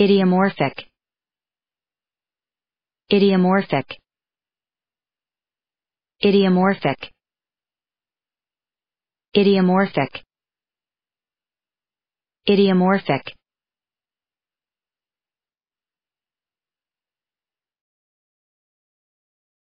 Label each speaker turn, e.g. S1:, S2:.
S1: Idiomorphic. Idiomorphic. Idiomorphic. Idiomorphic. Idiomorphic.